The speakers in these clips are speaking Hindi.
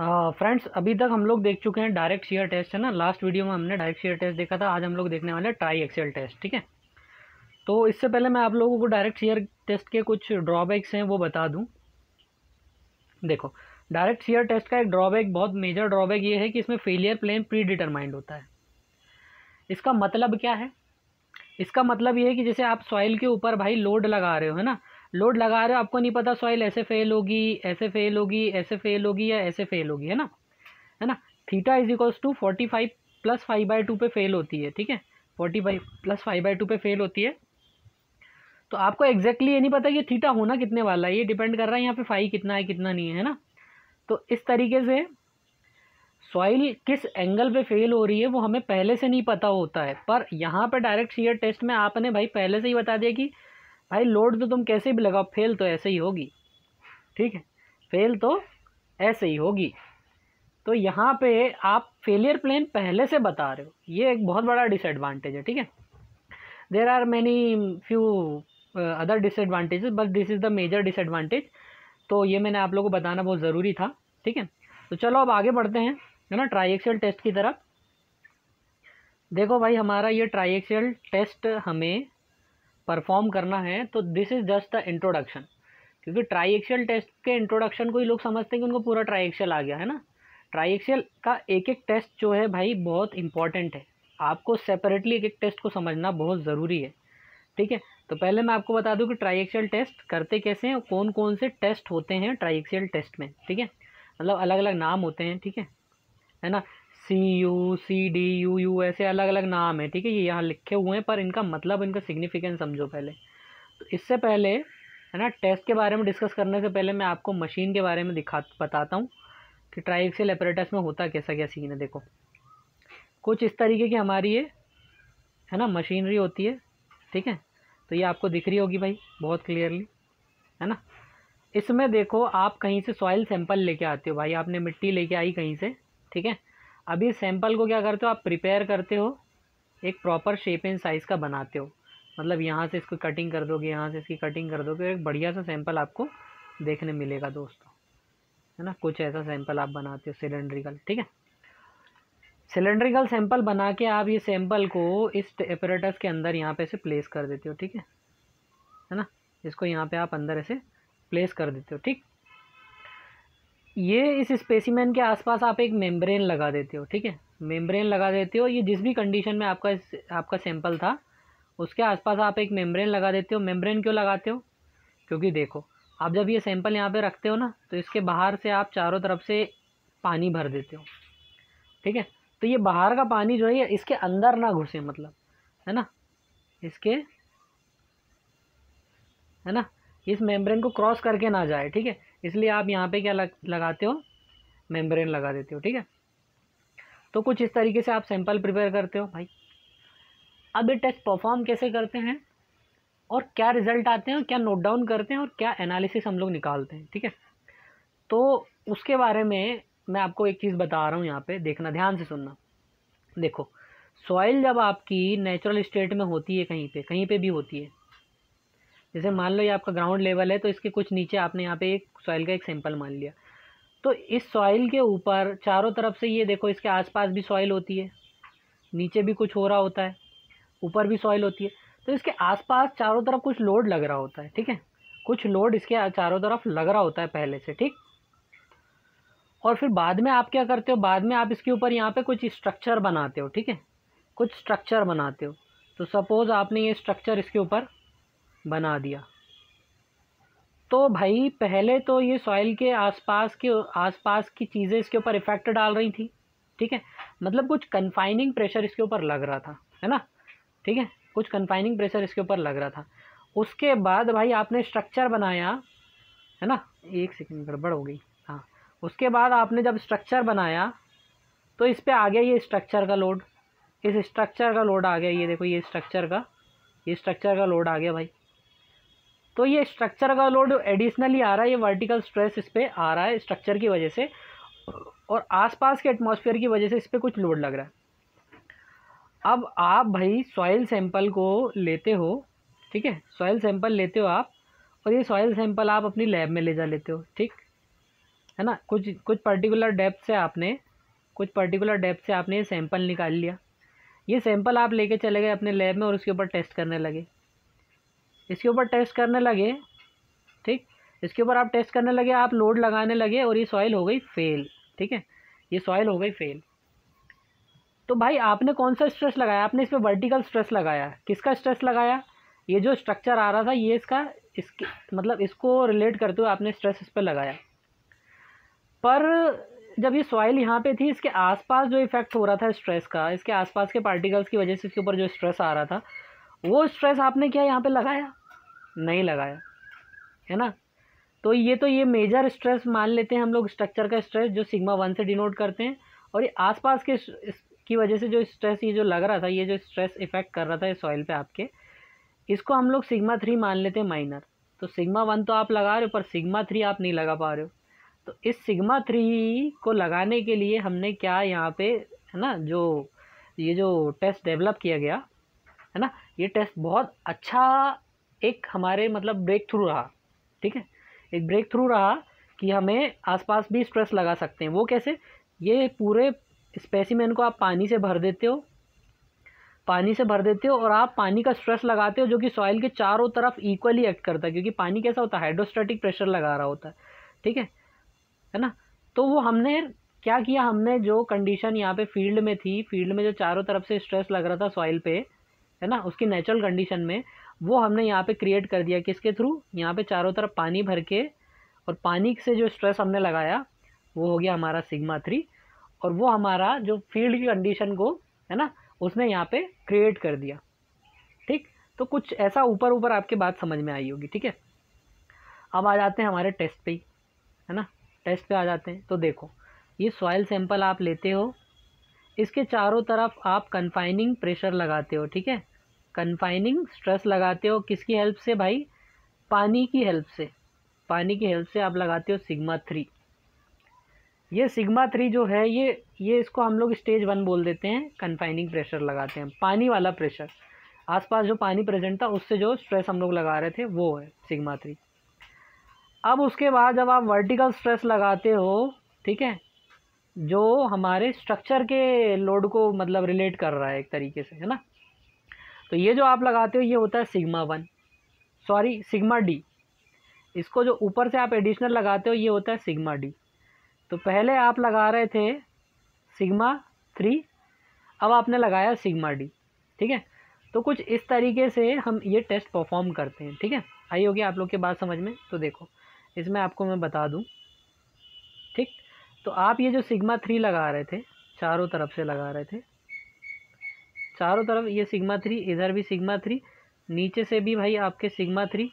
फ्रेंड्स हाँ, uh, अभी तक हम लोग देख चुके हैं डायरेक्ट शेयर टेस्ट है ना लास्ट वीडियो में हमने डायरेक्ट शेयर टेस्ट देखा था आज हम लोग देखने वाले ट्राई एक्सेल टेस्ट ठीक है तो इससे पहले मैं आप लोगों को डायरेक्ट शेयर टेस्ट के कुछ ड्रॉबैक्स हैं वो बता दूँ देखो डायरेक्ट शेयर टेस्ट का एक ड्रॉबैक बहुत मेजर ड्रॉबैक ये है कि इसमें फेलियर प्लेन प्री डिटरमाइंड होता है इसका मतलब क्या है इसका मतलब ये है कि जैसे आप सॉइल के ऊपर भाई लोड लगा रहे हो है ना लोड लगा रहे हो आपको नहीं पता सॉइल ऐसे फेल होगी ऐसे फेल होगी ऐसे फेल होगी या ऐसे फेल होगी है ना है ना theta is equals to forty five plus five by two पर फेल होती है ठीक है forty five plus five by two पर फेल होती है तो आपको एग्जैक्टली ये नहीं पता कि थीटा होना कितने वाला है ये डिपेंड कर रहा है यहाँ पे फाइव कितना है कितना नहीं है ना तो इस तरीके से सॉइल किस एंगल पे फेल हो रही है वो हमें पहले से नहीं पता होता है पर यहाँ पर डायरेक्ट शेयर टेस्ट में आपने भाई पहले से ही बता दिया कि भाई लोड तो तुम कैसे भी लगाओ फेल तो ऐसे ही होगी ठीक है फेल तो ऐसे ही होगी तो यहाँ पे आप फेलियर प्लेन पहले से बता रहे हो ये एक बहुत बड़ा डिसएडवांटेज है ठीक है there are many few other disadvantages but this is the major disadvantage तो ये मैंने आप लोगों को बताना बहुत ज़रूरी था ठीक है तो चलो अब आगे बढ़ते हैं है ना ट्राइएक्सल टेस्ट की तरफ देखो भाई हमारा ये ट्राइएक्सल टेस्ट हमें परफॉर्म करना है तो this is just the introduction क्योंकि ट्राइएक्शियल टेस्ट के इंट्रोडक्शन को ही लोग समझते हैं कि उनको पूरा ट्राइएक्शियल आ गया है ना ट्राइएक्शियल का एक एक टेस्ट जो है भाई बहुत इंपॉर्टेंट है आपको सेपरेटली एक एक टेस्ट को समझना बहुत ज़रूरी है ठीक है तो पहले मैं आपको बता दूं कि ट्राइएक्शियल टेस्ट करते कैसे हैं कौन कौन से टेस्ट होते हैं ट्राइएक्शियल टेस्ट में ठीक है मतलब अलग अलग नाम होते हैं ठीक है है ना C U C D U U ऐसे अलग अलग नाम है ठीक है ये यहाँ लिखे हुए हैं पर इनका मतलब इनका सिग्निफिकेंस समझो पहले तो इससे पहले है ना टेस्ट के बारे में डिस्कस करने से पहले मैं आपको मशीन के बारे में दिखा बताता हूँ कि एक्सेल एपरेटस में होता कैसा क्या सीन है देखो कुछ इस तरीके की हमारी ये है ना मशीनरी होती है ठीक है तो ये आपको दिख रही होगी भाई बहुत क्लियरली है ना इसमें देखो आप कहीं से सॉइल सैंपल लेके आते हो भाई आपने मिट्टी लेके आई कहीं से ठीक है अभी सैंपल को क्या करते हो आप प्रिपेयर करते हो एक प्रॉपर शेप एंड साइज़ का बनाते हो मतलब यहाँ से इसको कटिंग कर दोगे यहाँ से इसकी कटिंग कर दोगे तो एक बढ़िया सा सैंपल आपको देखने मिलेगा दोस्तों है ना कुछ ऐसा सैंपल आप बनाते हो सिलेंड्रिकल ठीक है सिलेंड्रिकल सैंपल बना के आप ये सैंपल को इस एपरेटस के अंदर यहाँ पे से प्लेस कर देते हो ठीक है है ना इसको यहाँ पे आप अंदर ऐसे प्लेस कर देते हो ठीक ये इस स्पेसिमेन के आसपास आप एक मेम्ब्रेन लगा देते हो ठीक है मेम्ब्रेन लगा देते हो ये जिस भी कंडीशन में आपका आपका सैंपल था उसके आसपास आप एक मेम्ब्रेन लगा देते हो मेम्ब्रेन क्यों लगाते हो क्योंकि देखो आप जब ये सैंपल यहाँ पे रखते हो ना तो इसके बाहर से आप चारों तरफ से पानी भर देते हो ठीक है तो ये बाहर का पानी जो है इसके अंदर ना घुसे मतलब है ना इसके है ना इस मेम्ब्रेन को क्रॉस करके ना जाए ठीक है इसलिए आप यहाँ पे क्या लग, लगाते हो मेम्ब्रेन लगा देते हो ठीक है तो कुछ इस तरीके से आप सैंपल प्रिपेयर करते हो भाई अब ये टेस्ट परफॉर्म कैसे करते हैं और क्या रिजल्ट आते हैं और क्या नोट डाउन करते हैं और क्या एनालिसिस हम लोग निकालते हैं ठीक है तो उसके बारे में मैं आपको एक चीज़ बता रहा हूँ यहाँ पे देखना ध्यान से सुनना देखो सॉइल जब आपकी नेचुरल स्टेट में होती है कहीं पे कहीं पे भी होती है जैसे मान लो ये आपका ग्राउंड लेवल है तो इसके कुछ नीचे आपने यहाँ पे एक सॉइल का एक सैंपल मान लिया तो इस सॉइल के ऊपर चारों तरफ से ये देखो इसके आसपास भी सॉइल होती है नीचे भी कुछ हो रहा होता है ऊपर भी सॉइल होती है तो इसके आसपास चारों तरफ कुछ लोड लग रहा होता है ठीक है कुछ लोड इसके चारों तरफ लग रहा होता है पहले से ठीक और फिर बाद में आप क्या करते हो बाद में आप इसके ऊपर यहाँ पर कुछ स्ट्रक्चर बनाते हो ठीक है कुछ स्ट्रक्चर बनाते हो तो सपोज़ आपने ये स्ट्रक्चर इसके ऊपर बना दिया तो भाई पहले तो ये सॉइल के आसपास के आसपास की चीज़ें इसके ऊपर इफ़ेक्ट डाल रही थी ठीक है मतलब कुछ कन्फाइनिंग प्रेशर इसके ऊपर लग रहा था है ना ठीक है कुछ कन्फाइनिंग प्रेशर इसके ऊपर लग रहा था उसके बाद भाई आपने स्ट्रक्चर बनाया है ना एक सेकेंड गड़बड़ हो गई हाँ उसके बाद आपने जब स्ट्रक्चर बनाया तो इस पर आ गया ये स्ट्रक्चर का लोड इस स्ट्रक्चर का लोड आ गया ये देखो ये स्ट्रक्चर का ये स्ट्रक्चर का लोड आ गया भाई तो ये स्ट्रक्चर का लोड एडिशनली आ रहा है ये वर्टिकल स्ट्रेस इस पर आ रहा है स्ट्रक्चर की वजह से और आसपास के एटमॉस्फेयर की वजह से इस पर कुछ लोड लग रहा है अब आप भाई सॉइल सैंपल को लेते हो ठीक है सॉइल सैंपल लेते हो आप और ये सॉइल सैंपल आप अपनी लैब में ले जा लेते हो ठीक है ना कुछ कुछ पर्टिकुलर डेप्थ से आपने कुछ पर्टिकुलर डेप्थ से आपने ये सैंपल निकाल लिया ये सैंपल आप लेके चले गए अपने लैब में और उसके ऊपर टेस्ट करने लगे इसके ऊपर टेस्ट करने लगे ठीक इसके ऊपर आप टेस्ट करने लगे आप लोड लगाने लगे और ये सॉइल हो गई फेल ठीक है ये सॉइल हो गई फेल तो भाई आपने कौन सा स्ट्रेस लगाया आपने इस पर वर्टिकल स्ट्रेस लगाया किसका स्ट्रेस लगाया ये जो स्ट्रक्चर आ रहा था ये इसका इसके मतलब इसको रिलेट करते हुए आपने स्ट्रेस इस पर लगाया पर जब ये सॉइल यहाँ पे थी इसके आसपास जो इफेक्ट हो रहा था स्ट्रेस का इसके आसपास के पार्टिकल्स की वजह से इसके ऊपर जो स्ट्रेस आ रहा था वो स्ट्रेस आपने क्या यहाँ पे लगाया नहीं लगाया है ना तो ये तो ये मेजर स्ट्रेस मान लेते हैं हम लोग स्ट्रक्चर का स्ट्रेस जो सिग्मा वन से डिनोट करते हैं और ये आसपास के की वजह से जो स्ट्रेस ये जो लग रहा था ये जो स्ट्रेस इफेक्ट कर रहा था सॉइल पे आपके इसको हम लोग सिग्मा थ्री मान लेते हैं माइनर तो सिग्मा वन तो आप लगा रहे हो पर सिग्मा थ्री आप नहीं लगा पा रहे हो तो इस सिग्मा थ्री को लगाने के लिए हमने क्या यहाँ पे है ना जो ये जो टेस्ट डेवलप किया गया है ना ये टेस्ट बहुत अच्छा एक हमारे मतलब ब्रेक थ्रू रहा ठीक है एक ब्रेक थ्रू रहा कि हमें आसपास भी स्ट्रेस लगा सकते हैं वो कैसे ये पूरे स्पेसिमेन को आप पानी से भर देते हो पानी से भर देते हो और आप पानी का स्ट्रेस लगाते हो जो कि सॉइल के चारों तरफ इक्वली एक्ट करता है क्योंकि पानी कैसा होता है हाइड्रोस्टैटिक प्रेशर लगा रहा होता है ठीक है है ना तो वो हमने क्या किया हमने जो कंडीशन यहाँ पे फील्ड में थी फील्ड में जो चारों तरफ से स्ट्रेस लग रहा था सॉइल पे है ना उसकी नेचुरल कंडीशन में वो हमने यहाँ पे क्रिएट कर दिया किसके थ्रू यहाँ पे चारों तरफ पानी भर के और पानी से जो स्ट्रेस हमने लगाया वो हो गया हमारा सिग्मा थ्री और वो हमारा जो फील्ड की कंडीशन को है ना उसने यहाँ पे क्रिएट कर दिया ठीक तो कुछ ऐसा ऊपर ऊपर आपके बात समझ में आई होगी ठीक है अब आ जाते हैं हमारे टेस्ट पर है ना टेस्ट पर आ जाते हैं तो देखो ये सॉयल सैंपल आप लेते हो इसके चारों तरफ आप कन्फाइनिंग प्रेशर लगाते हो ठीक है कन्फाइनिंग स्ट्रेस लगाते हो किसकी हेल्प से भाई पानी की हेल्प से पानी की हेल्प से आप लगाते हो सिग्मा थ्री ये सिग्मा थ्री जो है ये ये इसको हम लोग स्टेज वन बोल देते हैं कन्फाइनिंग प्रेशर लगाते हैं पानी वाला प्रेशर आसपास जो पानी प्रेजेंट था उससे जो स्ट्रेस हम लोग लगा रहे थे वो है सिग्मा थ्री अब उसके बाद जब आप वर्टिकल स्ट्रेस लगाते हो ठीक है जो हमारे स्ट्रक्चर के लोड को मतलब रिलेट कर रहा है एक तरीके से है ना तो ये जो आप लगाते हो ये होता है sigma one sorry sigma D इसको जो ऊपर से आप एडिशनल लगाते हो ये होता है सिग्मा डी तो पहले आप लगा रहे थे सिग्मा थ्री अब आपने लगाया सिग्मा डी ठीक है तो कुछ इस तरीके से हम ये टेस्ट परफॉर्म करते हैं ठीक है आई होगी आप लोग के बात समझ में तो देखो इसमें आपको मैं बता दूँ ठीक तो आप ये जो सिग्मा थ्री लगा रहे थे चारों तरफ से लगा रहे थे चारों तरफ ये सिग्मा थ्री इधर भी सिग्मा थ्री नीचे से भी भाई आपके सिग्मा थ्री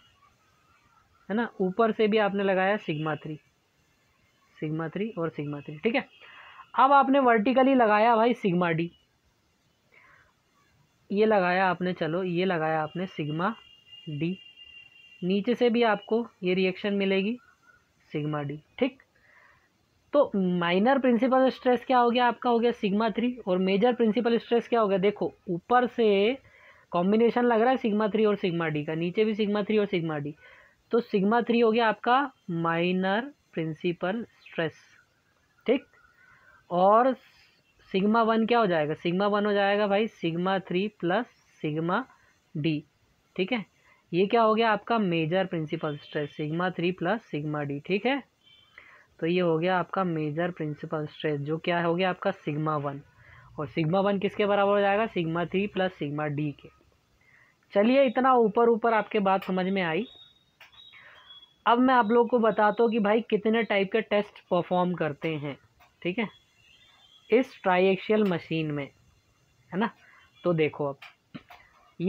है ना ऊपर से भी आपने लगाया सिग्मा थ्री सिग्मा थ्री और सिग्मा थ्री ठीक है अब आपने वर्टिकली लगाया भाई सिग्मा डी ये लगाया आपने चलो ये लगाया आपने सिग्मा डी नीचे से भी आपको ये रिएक्शन मिलेगी सिग्मा डी ठीक तो माइनर प्रिंसिपल स्ट्रेस क्या हो गया आपका हो गया सिग्मा थ्री और मेजर प्रिंसिपल स्ट्रेस क्या हो गया देखो ऊपर से कॉम्बिनेशन लग रहा है सिग्मा थ्री और सिग्मा डी का नीचे भी सिग्मा थ्री और सिग्मा डी तो सिग्मा थ्री हो गया आपका माइनर प्रिंसिपल स्ट्रेस ठीक और सिग्मा वन क्या हो जाएगा सिग्मा वन हो जाएगा भाई sigma three plus sigma D ठीक है ये क्या हो गया आपका major principal stress sigma three plus sigma D ठीक है तो ये हो गया आपका मेजर प्रिंसिपल स्ट्रेस जो क्या हो गया आपका सिग्मा वन और सिग्मा वन किसके बराबर हो जाएगा sigma three plus sigma D के चलिए इतना ऊपर ऊपर आपके बात समझ में आई अब मैं आप लोग को बताता हूँ कि भाई कितने टाइप के टेस्ट परफॉर्म करते हैं ठीक है इस ट्राइएक्शियल मशीन में है ना तो देखो अब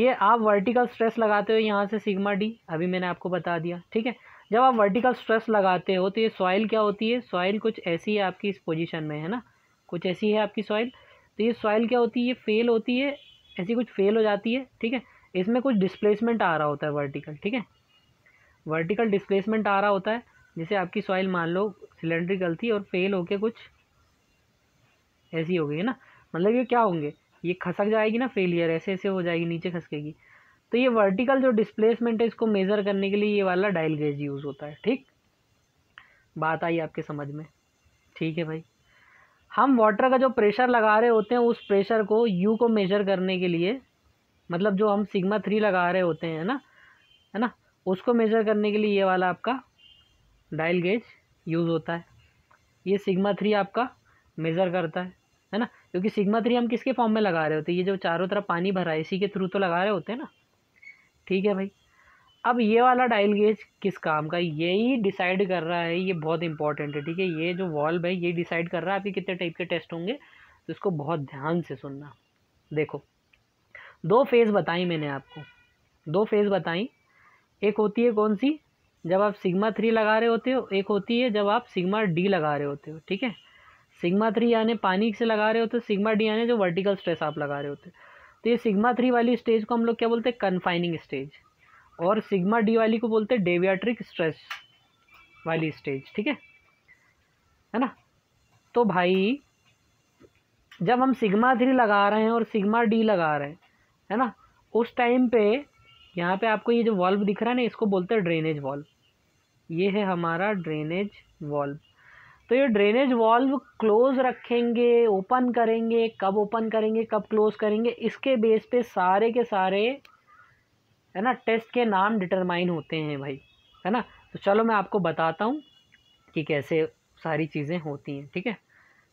ये आप वर्टिकल स्ट्रेस लगाते हो यहाँ से सिग्मा डी अभी मैंने आपको बता दिया ठीक है जब आप वर्टिकल स्ट्रेस लगाते हो तो ये सॉइल क्या होती है सॉइल कुछ ऐसी है आपकी इस पोजीशन में है ना कुछ ऐसी है आपकी सॉइल तो ये सॉइल क्या होती है ये फेल होती है ऐसी कुछ फेल हो जाती है ठीक है इसमें कुछ डिस्प्लेसमेंट आ रहा होता है वर्टिकल ठीक है वर्टिकल डिस्प्लेसमेंट आ रहा होता है जैसे आपकी सॉइल मान लो सिलेंड्रिकल थी और फेल होके कुछ ऐसी हो गई है ना मतलब ये क्या होंगे ये खसक जाएगी ना फेलियर ऐसे ऐसे हो जाएगी नीचे खसकेगी तो ये वर्टिकल जो डिस्प्लेसमेंट है इसको मेज़र करने के लिए ये वाला डायल गेज यूज़ होता है ठीक बात आई आपके समझ में ठीक है भाई हम वाटर का जो प्रेशर लगा रहे होते हैं उस प्रेशर को यू को मेजर करने के लिए मतलब जो हम सिग्मा थ्री लगा रहे होते हैं ना है ना उसको मेजर करने के लिए ये वाला आपका डायल गेज यूज़ होता है ये सिग्मा थ्री आपका मेज़र करता है है ना क्योंकि सिग्मा थ्री हम किसके फॉर्म में लगा रहे होते हैं ये जो चारों तरफ पानी भरा है इसी के थ्रू तो लगा रहे होते हैं ना ठीक है भाई अब ये वाला डायल गेज किस काम का यही डिसाइड कर रहा है ये बहुत इंपॉर्टेंट है ठीक है ये जो वॉल्व है ये डिसाइड कर रहा है आपके कितने टाइप के टेस्ट होंगे तो इसको बहुत ध्यान से सुनना देखो दो फेज़ बताई मैंने आपको दो फेज़ बताई एक होती है कौन सी जब आप सिग्मा थ्री लगा रहे होते हो एक होती है जब आप सिग्मा डी लगा रहे होते हो ठीक है सिग्मा थ्री यानी पानी से लगा रहे होते हो सिग्मा डी यानी जो वर्टिकल स्ट्रेस आप लगा रहे होते हो तो ये सिग्मा थ्री वाली स्टेज को हम लोग क्या बोलते हैं कन्फाइनिंग स्टेज और सिग्मा डी वाली को बोलते हैं डेवियाट्रिक स्ट्रेस वाली स्टेज ठीक है है ना तो भाई जब हम सिग्मा थ्री लगा रहे हैं और सिग्मा डी लगा रहे हैं है ना उस टाइम पे यहाँ पे आपको ये जो वॉल्व दिख रहा है ना इसको बोलते हैं ड्रेनेज वॉल्व ये है हमारा ड्रेनेज वॉल्व तो ये ड्रेनेज वॉल्व क्लोज रखेंगे ओपन करेंगे कब ओपन करेंगे कब क्लोज करेंगे इसके बेस पे सारे के सारे है ना टेस्ट के नाम डिटरमाइन होते हैं भाई है ना तो चलो मैं आपको बताता हूँ कि कैसे सारी चीज़ें होती हैं ठीक है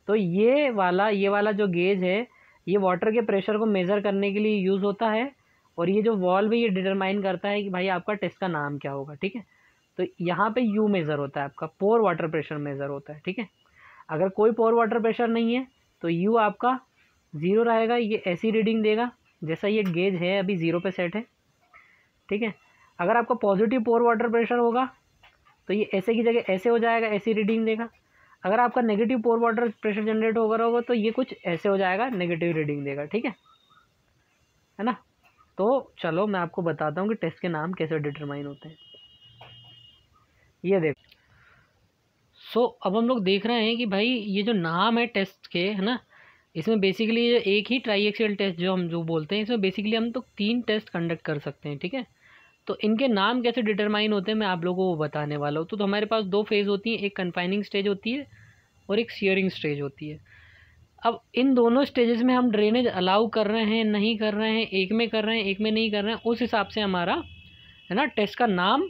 तो ये वाला ये वाला जो गेज है ये वाटर के प्रेशर को मेज़र करने के लिए यूज़ होता है और ये जो वॉल्व है ये डिटरमाइन करता है कि भाई आपका टेस्ट का नाम क्या होगा ठीक है तो यहाँ पे यू मेज़र होता है आपका पोर वाटर प्रेशर मेज़र होता है ठीक है अगर कोई पोर वाटर प्रेशर नहीं है तो यू आपका ज़ीरो रहेगा ये ऐसी रीडिंग देगा जैसा ये गेज है अभी ज़ीरो पे सेट है ठीक है अगर आपका पॉजिटिव पोर वाटर प्रेशर होगा तो ये ऐसे की जगह ऐसे हो जाएगा ऐसी रीडिंग देगा अगर आपका negative pore water pressure generate होगा तो ये कुछ ऐसे हो जाएगा नेगेटिव रीडिंग देगा ठीक है है ना तो चलो मैं आपको बताता हूँ कि टेस्ट के नाम कैसे डिटरमाइन होते हैं ये देख सो so, अब हम लोग देख रहे हैं कि भाई ये जो नाम है टेस्ट के है ना इसमें बेसिकली जो एक ही ट्राई एक्सेल टेस्ट जो हम जो बोलते हैं इसमें बेसिकली हम तो तीन टेस्ट कंडक्ट कर सकते हैं ठीक है तो इनके नाम कैसे डिटरमाइन होते हैं मैं आप लोगों को बताने वाला हूँ तो, तो हमारे पास दो फेज़ होती हैं एक कन्फाइनिंग स्टेज होती है और एक सीयरिंग स्टेज होती है अब इन दोनों स्टेजेस में हम ड्रेनेज अलाउ कर रहे हैं नहीं कर रहे हैं एक में कर रहे हैं एक में नहीं कर रहे हैं उस हिसाब से हमारा है ना टेस्ट का नाम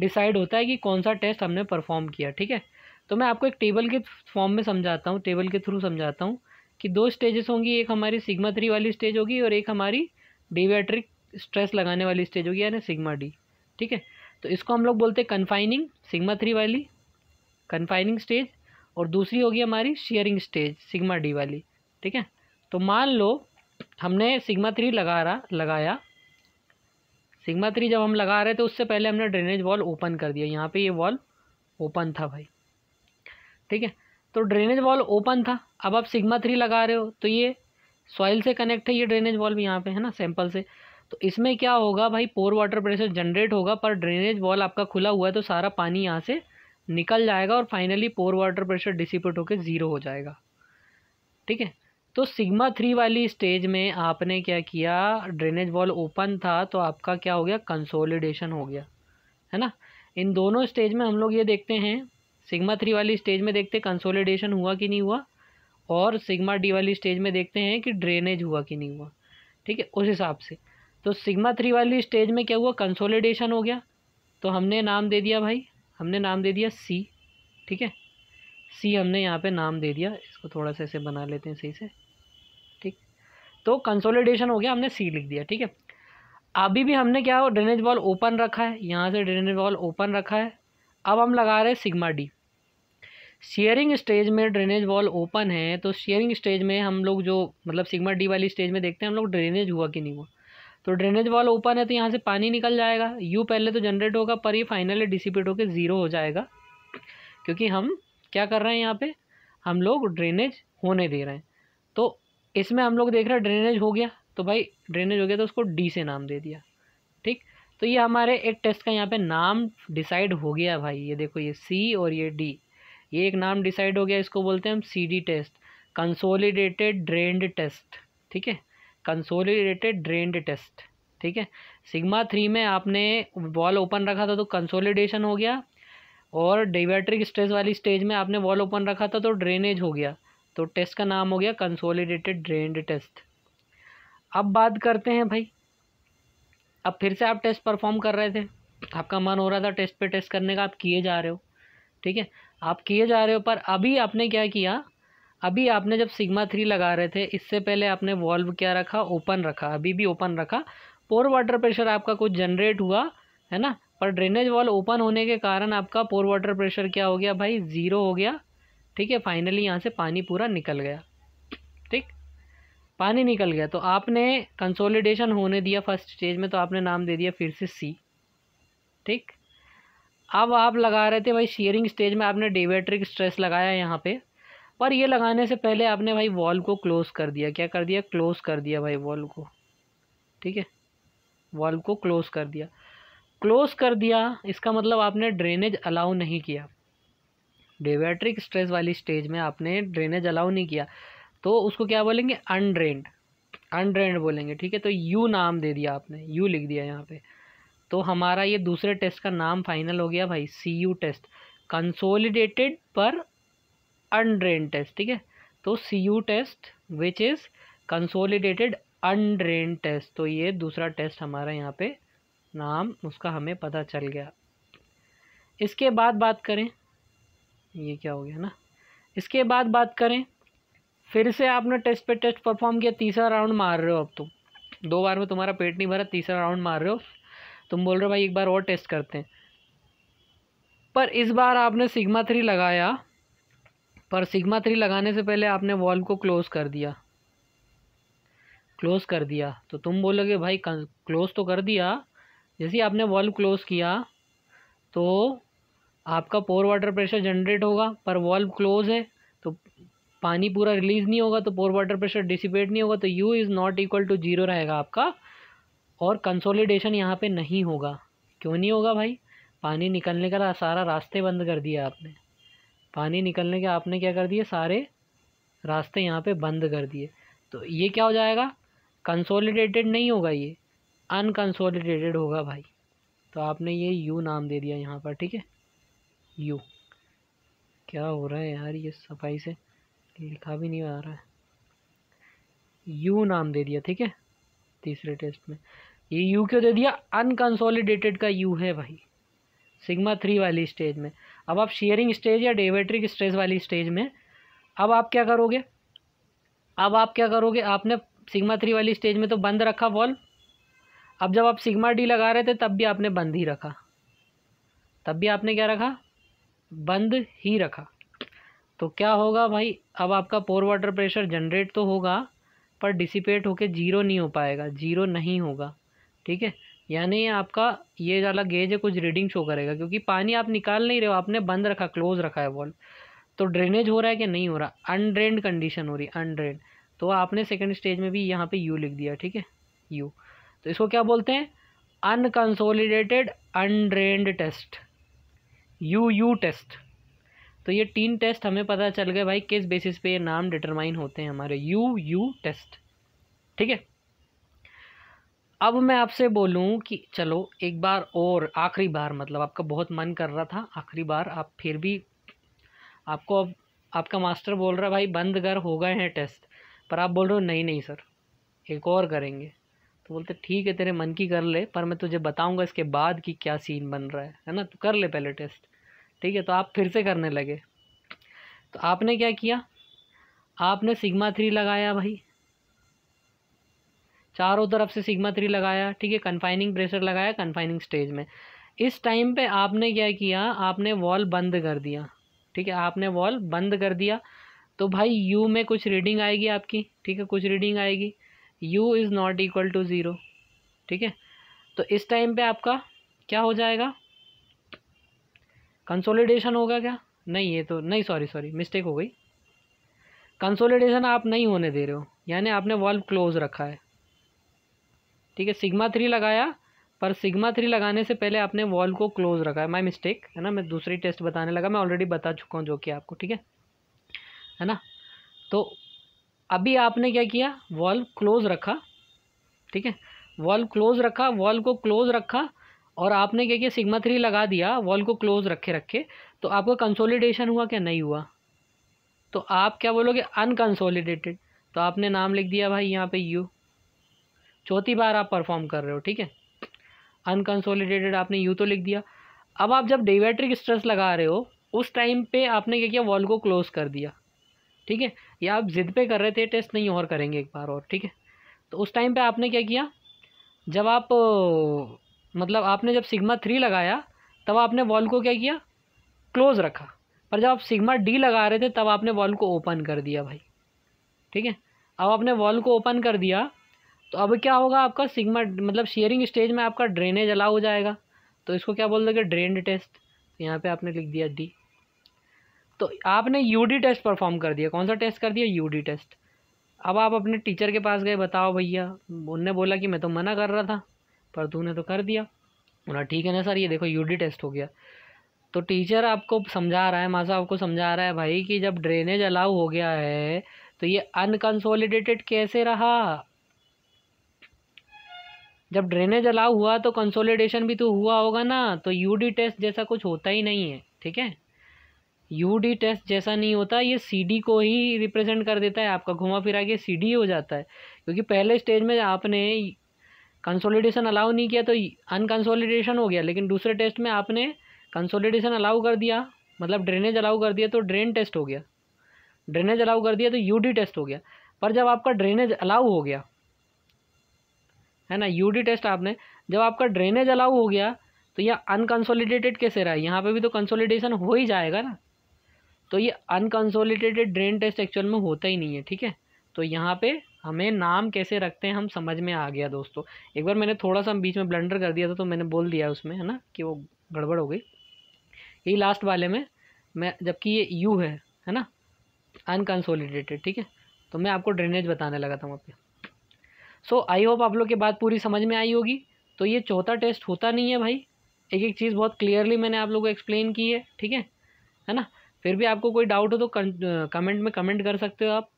डिसाइड होता है कि कौन सा टेस्ट हमने परफॉर्म किया ठीक है तो मैं आपको एक टेबल के फॉर्म में समझाता हूँ टेबल के थ्रू समझाता हूँ कि दो स्टेजेस होंगी एक हमारी सिग्मा थ्री वाली स्टेज होगी और एक हमारी डिवेट्रिक स्ट्रेस लगाने वाली स्टेज होगी यानी सिग्मा डी ठीक है तो इसको हम लोग बोलते हैं कन्फाइनिंग सिग्मा थ्री वाली कन्फाइनिंग स्टेज और दूसरी होगी हमारी शेयरिंग स्टेज सिग्मा डी वाली ठीक है तो मान लो हमने सिग्मा थ्री लगा रहा लगाया सिग्मा थ्री जब हम लगा रहे थे उससे पहले हमने ड्रेनेज वॉल ओपन कर दिया यहाँ पे ये वॉल ओपन था भाई ठीक है तो ड्रेनेज वॉल ओपन था अब आप सिग्मा थ्री लगा रहे हो तो ये सॉइल से कनेक्ट है ये ड्रेनेज वॉल भी यहाँ पे है ना सैंपल से तो इसमें क्या होगा भाई पोर वाटर प्रेशर जनरेट होगा पर ड्रेनेज वॉल आपका खुला हुआ है तो सारा पानी यहाँ से निकल जाएगा और finally pore water pressure dissipate होकर ज़ीरो हो जाएगा ठीक है तो सिग्मा थ्री वाली स्टेज में आपने क्या किया ड्रेनेज वॉल ओपन था तो आपका क्या हो गया कंसोलिडेशन हो गया है ना इन दोनों स्टेज में हम लोग ये देखते हैं सिग्मा थ्री वाली स्टेज में देखते हैं कंसोलिडेशन हुआ कि नहीं हुआ और सिग्मा डी वाली स्टेज में देखते हैं कि ड्रेनेज हुआ कि नहीं हुआ ठीक है उस हिसाब से तो सिग्मा थ्री वाली स्टेज में क्या हुआ कंसोलिडेशन हो गया तो हमने नाम दे दिया भाई हमने नाम दे दिया सी ठीक है सी हमने यहाँ पे नाम दे दिया इसको थोड़ा सा ऐसे बना लेते हैं सही से ठीक तो कंसोलिडेशन हो गया हमने सी लिख दिया ठीक है अभी भी हमने क्या ड्रेनेज वॉल ओपन रखा है यहाँ से ड्रेनेज वॉल ओपन रखा है अब हम लगा रहे हैं सिग्मा डी शेयरिंग स्टेज में ड्रेनेज वॉल ओपन है तो शेयरिंग स्टेज में हम लोग जो मतलब सिग्मा डी वाली स्टेज में देखते हैं हम लोग ड्रेनेज हुआ कि नहीं हुआ तो ड्रेनेज वॉल ओपन है तो यहाँ से पानी निकल जाएगा यू पहले तो जनरेट होगा पर ये फाइनली डिसिपेट होकर ज़ीरो हो जाएगा क्योंकि हम क्या कर रहे हैं यहाँ पे हम लोग ड्रेनेज होने दे रहे हैं तो इसमें हम लोग देख रहे हैं ड्रेनेज हो गया तो भाई ड्रेनेज हो गया तो उसको डी से नाम दे दिया ठीक तो ये हमारे एक टेस्ट का यहाँ पे नाम डिसाइड हो गया भाई ये देखो ये सी और ये डी ये एक नाम डिसाइड हो गया इसको बोलते हैं हम C D test consolidated drained test ठीक है कंसोलिडेटेड ड्रेंड टेस्ट ठीक है सिग्मा थ्री में आपने वॉल ओपन रखा था तो कंसोलिडेशन हो गया और डिवेट्रिक स्ट्रेस वाली स्टेज में आपने वॉल ओपन रखा था तो ड्रेनेज हो गया तो टेस्ट का नाम हो गया कंसोलिडेटेड ड्रेनड टेस्ट अब बात करते हैं भाई अब फिर से आप टेस्ट परफॉर्म कर रहे थे आपका मन हो रहा था टेस्ट पे टेस्ट करने का आप किए जा रहे हो ठीक है आप किए जा रहे हो पर अभी आपने क्या किया अभी आपने जब सिग्मा थ्री लगा रहे थे इससे पहले आपने वॉल्व क्या रखा ओपन रखा अभी भी ओपन रखा पोर वाटर प्रेशर आपका कुछ जनरेट हुआ है ना और ड्रेनेज वॉल ओपन होने के कारण आपका पोर वाटर प्रेशर क्या हो गया भाई ज़ीरो हो गया ठीक है फाइनली यहाँ से पानी पूरा निकल गया ठीक पानी निकल गया तो आपने कंसोलिडेशन होने दिया फर्स्ट स्टेज में तो आपने नाम दे दिया फिर से सी ठीक अब आप लगा रहे थे भाई शेयरिंग स्टेज में आपने डेवेट्रिक स्ट्रेस लगाया यहाँ पे पर ये लगाने से पहले आपने भाई वॉल को क्लोज़ कर दिया क्या कर दिया क्लोज़ कर दिया भाई वॉल को ठीक है वॉल को क्लोज़ कर दिया क्लोज कर दिया इसका मतलब आपने ड्रेनेज अलाउ नहीं किया डेवेट्रिक स्ट्रेस वाली स्टेज में आपने ड्रेनेज अलाउ नहीं किया तो उसको क्या बोलेंगे अनड्रेंड अनड्रेंड बोलेंगे ठीक है तो यू नाम दे दिया आपने यू लिख दिया यहाँ पे तो हमारा ये दूसरे टेस्ट का नाम फाइनल हो गया भाई सी यू टेस्ट कंसोलिडेटेड पर अनड्रेन टेस्ट ठीक है तो C U test which is consolidated undrained test तो ये दूसरा टेस्ट हमारा यहाँ पर नाम उसका हमें पता चल गया इसके बाद बात करें ये क्या हो गया ना इसके बाद बात करें फिर से आपने टेस्ट पे टेस्ट परफॉर्म किया तीसरा राउंड मार रहे हो अब तुम दो बार में तुम्हारा पेट नहीं भरा तीसरा राउंड मार रहे हो तुम बोल रहे हो भाई एक बार और टेस्ट करते हैं पर इस बार आपने सिग्मा थ्री लगाया पर सिग्मा थ्री लगाने से पहले आपने वॉल्व को क्लोज़ कर दिया क्लोज़ कर दिया तो तुम बोलोगे भाई क्लोज़ तो कर दिया जैसे आपने वॉल्व क्लोज़ किया तो आपका पोर वाटर प्रेशर जनरेट होगा पर वॉल्व क्लोज़ है तो पानी पूरा रिलीज़ नहीं होगा तो पोर वाटर प्रेशर डिसिपेट नहीं होगा तो U is not equal to zero रहेगा आपका और कंसोलिडेशन यहाँ पे नहीं होगा क्यों नहीं होगा भाई पानी निकलने का सारा रास्ते बंद कर दिया आपने पानी निकलने के आपने क्या कर दिए सारे रास्ते यहाँ पर बंद कर दिए तो ये क्या हो जाएगा कंसोलिडेटेड नहीं होगा ये अनकंसोलिडेटेड होगा भाई तो आपने ये यू नाम दे दिया यहाँ पर ठीक है यू क्या हो रहा है यार ये सफाई से लिखा भी नहीं आ रहा है यू नाम दे दिया ठीक है तीसरे टेस्ट में ये यू क्यों दे दिया अनकंसोलिडेटेड का यू है भाई सिग्मा थ्री वाली स्टेज में अब आप शेयरिंग स्टेज या डेवेट्रिक स्ट्रेस वाली स्टेज में अब आप क्या करोगे अब आप क्या करोगे आपने सिग्मा थ्री वाली स्टेज में तो बंद रखा वॉल्व अब जब आप सिग्मा डी लगा रहे थे तब भी आपने बंद ही रखा तब भी आपने क्या रखा बंद ही रखा तो क्या होगा भाई अब आपका पोर वाटर प्रेशर जनरेट तो होगा पर डिसिपेट होके जीरो नहीं हो पाएगा जीरो नहीं होगा ठीक है यानी आपका ये वाला गेज है कुछ रीडिंग शो करेगा क्योंकि पानी आप निकाल नहीं रहे हो आपने बंद रखा क्लोज रखा है वॉल्व तो ड्रेनेज हो रहा है कि नहीं हो रहा अनड्रेंड कंडीशन हो रही है तो आपने सेकेंड स्टेज में भी यहाँ पे यू लिख दिया ठीक है यू तो इसको क्या बोलते हैं unconsolidated undrained test U U test तो ये तीन टेस्ट हमें पता चल गए भाई किस बेसिस पे ये नाम डिटरमाइन होते हैं हमारे यू यू टेस्ट ठीक है अब मैं आपसे बोलूं कि चलो एक बार और आखिरी बार मतलब आपका बहुत मन कर रहा था आखिरी बार आप फिर भी आपको अब आपका मास्टर बोल रहा है भाई बंद कर हो गए हैं टेस्ट पर आप बोल रहे हो नहीं नहीं सर एक और करेंगे तो बोलते ठीक है तेरे मन की कर ले पर मैं तुझे बताऊंगा इसके बाद कि क्या सीन बन रहा है है ना तो कर ले पहले टेस्ट ठीक है तो आप फिर से करने लगे तो आपने क्या किया आपने सिग्मा थ्री लगाया भाई चारों तरफ से सिग्मा थ्री लगाया ठीक है कन्फाइनिंग प्रेशर लगाया कन्फाइनिंग स्टेज में इस टाइम पे आपने क्या किया आपने वॉल बंद कर दिया ठीक है आपने वॉल बंद कर दिया तो भाई यू में कुछ रीडिंग आएगी आपकी ठीक है कुछ रीडिंग आएगी u is not equal to zero ठीक है तो इस टाइम पे आपका क्या हो जाएगा कंसोलिडेशन होगा क्या नहीं ये तो नहीं सॉरी सॉरी मिस्टेक हो गई कंसोलिडेशन आप नहीं होने दे रहे हो यानी आपने वॉल्व क्लोज रखा है ठीक है सिग्मा थ्री लगाया पर सिग्मा थ्री लगाने से पहले आपने वॉल्व को क्लोज रखा है माई मिस्टेक है ना मैं दूसरी टेस्ट बताने लगा मैं ऑलरेडी बता चुका हूँ जो कि आपको ठीक है है ना तो अभी आपने क्या किया वॉल्व क्लोज रखा ठीक है वॉल्व क्लोज रखा वॉल्व को क्लोज रखा और आपने क्या किया सिग्मा थ्री लगा दिया वॉल्व को क्लोज रखे रखे तो आपका कंसोलिडेशन हुआ क्या नहीं हुआ तो आप क्या बोलोगे अनकंसोलिडेटेड तो आपने नाम लिख दिया भाई यहाँ पे यू चौथी बार आप परफॉर्म कर रहे हो ठीक है अनकंसोलिडेटेड आपने यू तो लिख दिया अब आप जब डिवेट्रिक स्ट्रेस लगा रहे हो उस टाइम पे आपने क्या किया वॉल को क्लोज कर दिया ठीक है या आप ज़िद पे कर रहे थे टेस्ट नहीं और करेंगे एक बार और ठीक है तो उस टाइम पे आपने क्या किया जब आप मतलब आपने जब सिग्मा थ्री लगाया तब आपने वॉल को क्या किया क्लोज़ रखा पर जब आप सिग्मा डी लगा रहे थे तब आपने वॉल को ओपन कर दिया भाई ठीक है अब आपने वॉल को ओपन कर दिया तो अब क्या होगा आपका सिग्मा मतलब शेयरिंग स्टेज में आपका ड्रेनेज अलाउ हो जाएगा तो इसको क्या बोल देंगे ड्रेन टेस्ट तो यहाँ पे आपने लिख दिया डी तो आपने यूडी टेस्ट परफॉर्म कर दिया कौन सा टेस्ट कर दिया यूडी टेस्ट अब आप अपने टीचर के पास गए बताओ भैया उनने बोला कि मैं तो मना कर रहा था पर तूने तो कर दिया बोला ठीक है ना सर ये देखो यूडी टेस्ट हो गया तो टीचर आपको समझा रहा है मासा आपको समझा रहा है भाई कि जब ड्रेनेज अलाउ हो गया है तो ये अनकंसोलिडेटेड कैसे रहा जब ड्रेनेज अलाउ हुआ तो कंसोलिडेशन भी तो हुआ होगा ना तो यूडी टेस्ट जैसा कुछ होता ही नहीं है ठीक है यू डी टेस्ट जैसा नहीं होता ये सी डी को ही रिप्रेजेंट कर देता है आपका घुमा फिरा के सी डी हो जाता है क्योंकि पहले स्टेज में आपने कंसोलिडेशन अलाउ नहीं किया तो अनकंसोलिडेशन हो गया लेकिन दूसरे टेस्ट में आपने कंसोलिडेशन अलाउ कर दिया मतलब ड्रेनेज अलाउ कर दिया तो ड्रेन टेस्ट हो गया ड्रेनेज अलाउ कर दिया तो यू डी टेस्ट हो गया पर जब आपका ड्रेनेज अलाउ हो गया है ना यू डी टेस्ट आपने जब आपका ड्रेनेज अलाउ हो गया तो यह अनकंसोलिडेटेड कैसे रहा यहाँ पे भी तो कंसोलिडेशन हो ही जाएगा ना तो ये अनकंसोलिडेटेड ड्रेन टेस्ट एक्चुअल में होता ही नहीं है ठीक है तो यहाँ पे हमें नाम कैसे रखते हैं हम समझ में आ गया दोस्तों एक बार मैंने थोड़ा सा बीच में ब्लंडर कर दिया था तो मैंने बोल दिया उसमें है ना कि वो गड़बड़ हो गई यही लास्ट वाले में मैं जबकि ये यू है है ना अनकंसोलिडेटेड ठीक है तो मैं आपको ड्रेनेज बताने लगा था वहाँ पर सो आई होप आप लोग के बात पूरी समझ में आई होगी तो ये चौथा टेस्ट होता नहीं है भाई एक एक चीज़ बहुत क्लियरली मैंने आप लोगों को एक्सप्लेन की है ठीक है है ना फिर भी आपको कोई डाउट हो तो कमेंट में कमेंट कर सकते हो आप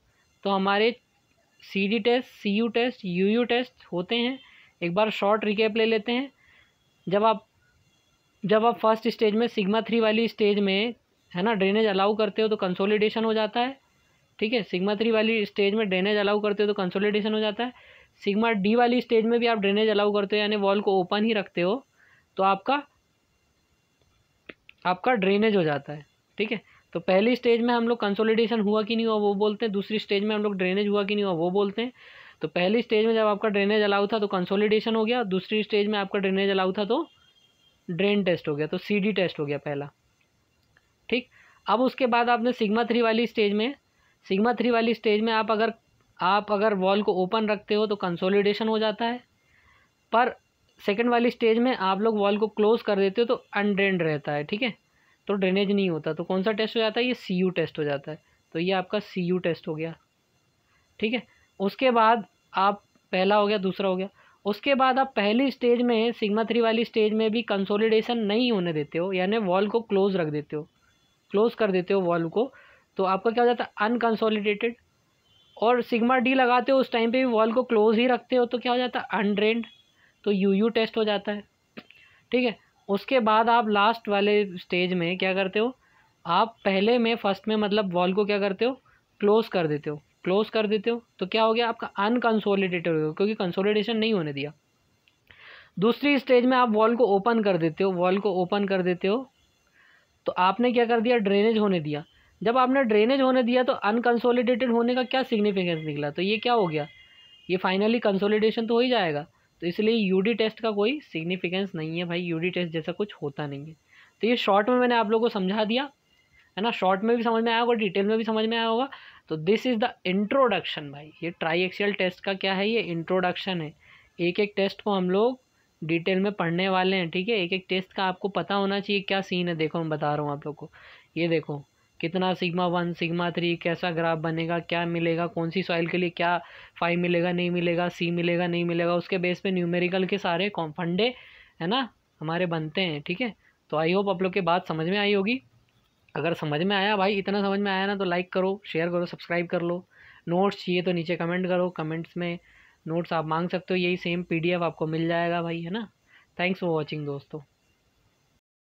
तो हमारे C D test C U test U U test होते हैं एक बार शॉर्ट रिकेप ले लेते हैं जब आप जब आप फर्स्ट स्टेज में सिग्मा थ्री वाली स्टेज में है ना ड्रेनेज अलाउ करते हो तो कंसोलिडेशन हो जाता है ठीक है सिग्मा थ्री वाली स्टेज में ड्रेनेज अलाउ करते हो तो कंसोलिडेशन हो जाता है सिग्मा डी वाली स्टेज में भी आप ड्रेनेज अलाउ करते हो यानी वॉल को ओपन ही रखते हो तो आपका आपका ड्रेनेज हो जाता है ठीक है तो पहली स्टेज में हम लोग कंसोलिडेशन हुआ कि नहीं हुआ वो बोलते हैं दूसरी स्टेज में हम लोग ड्रेनेज हुआ कि नहीं हुआ वो बोलते हैं तो पहली स्टेज में जब आपका ड्रेनेज अलाउ था तो कंसोलिडेशन हो गया दूसरी स्टेज में आपका ड्रेनेज अलाउ था तो ड्रेन टेस्ट हो गया तो सी टेस्ट हो गया पहला ठीक अब उसके बाद आपने सिग्मा थ्री वाली स्टेज में सिग्मा थ्री वाली स्टेज में आप अगर आप अगर वॉल को ओपन रखते हो तो कंसोलिडेशन हो जाता है पर सेकेंड वाली स्टेज में आप लोग वॉल को क्लोज कर देते हो तो अनड्रेंड रहता है ठीक है तो ड्रेनेज नहीं होता तो कौन सा टेस्ट हो जाता है ये सी यू टेस्ट हो जाता है तो ये आपका सी यू टेस्ट हो गया ठीक है उसके बाद आप पहला हो गया दूसरा हो गया उसके बाद आप पहली स्टेज में सिग्मा थ्री वाली स्टेज में भी कंसोलिडेशन नहीं होने देते हो यानी वॉल को क्लोज रख देते हो क्लोज कर देते हो वॉल को तो आपका क्या हो जाता है अनकंसोलिडेटेड और सिग्मा डी लगाते हो उस टाइम पे भी वॉल को क्लोज ही रखते हो तो क्या हो जाता है अनड्रेंड तो यू यू टेस्ट हो जाता है ठीक है उसके बाद आप लास्ट वाले स्टेज में क्या करते हो आप पहले में फर्स्ट में मतलब वॉल को क्या करते हो क्लोज़ कर देते हो क्लोज़ कर देते हो तो क्या हो गया आपका अनकन्सोलिडेटेड हो गया क्योंकि कंसोलिडेशन नहीं होने दिया दूसरी स्टेज में आप वॉल को ओपन कर देते हो वॉल को ओपन कर देते हो तो आपने क्या कर दिया ड्रेनेज होने दिया जब आपने ड्रेनेज होने दिया तो अनकंसोलिडेटेड होने का क्या सिग्निफिकेंस निकला तो ये क्या हो गया ये फाइनली कंसोलिडेशन तो हो ही जाएगा तो इसलिए यूडी टेस्ट का कोई सिग्निफिकेंस नहीं है भाई यूडी टेस्ट जैसा कुछ होता नहीं है तो ये शॉर्ट में मैंने आप लोगों को समझा दिया है ना शॉर्ट में भी समझ में आया होगा डिटेल में भी समझ में आया होगा तो दिस इज़ द इंट्रोडक्शन भाई ये ट्राई एक्सियल टेस्ट का क्या है ये इंट्रोडक्शन है एक एक टेस्ट को हम लोग डिटेल में पढ़ने वाले हैं ठीक है एक एक टेस्ट का आपको पता होना चाहिए क्या सीन है देखो मैं बता रहा हूँ आप लोग को ये देखो कितना सिग्मा वन सिग्मा थ्री कैसा ग्राफ बनेगा क्या मिलेगा कौन सी सॉइल के लिए क्या फाइव मिलेगा नहीं मिलेगा सी मिलेगा नहीं मिलेगा उसके बेस पे न्यूमेरिकल के सारे फंडे है ना हमारे बनते हैं ठीक है तो आई होप आप लोग के बात समझ में आई होगी अगर समझ में आया भाई इतना समझ में आया ना तो लाइक करो शेयर करो सब्सक्राइब कर लो नोट्स चाहिए तो नीचे कमेंट करो कमेंट्स में नोट्स आप मांग सकते हो यही सेम पी आपको मिल जाएगा भाई है ना थैंक्स फॉर वॉचिंग दोस्तों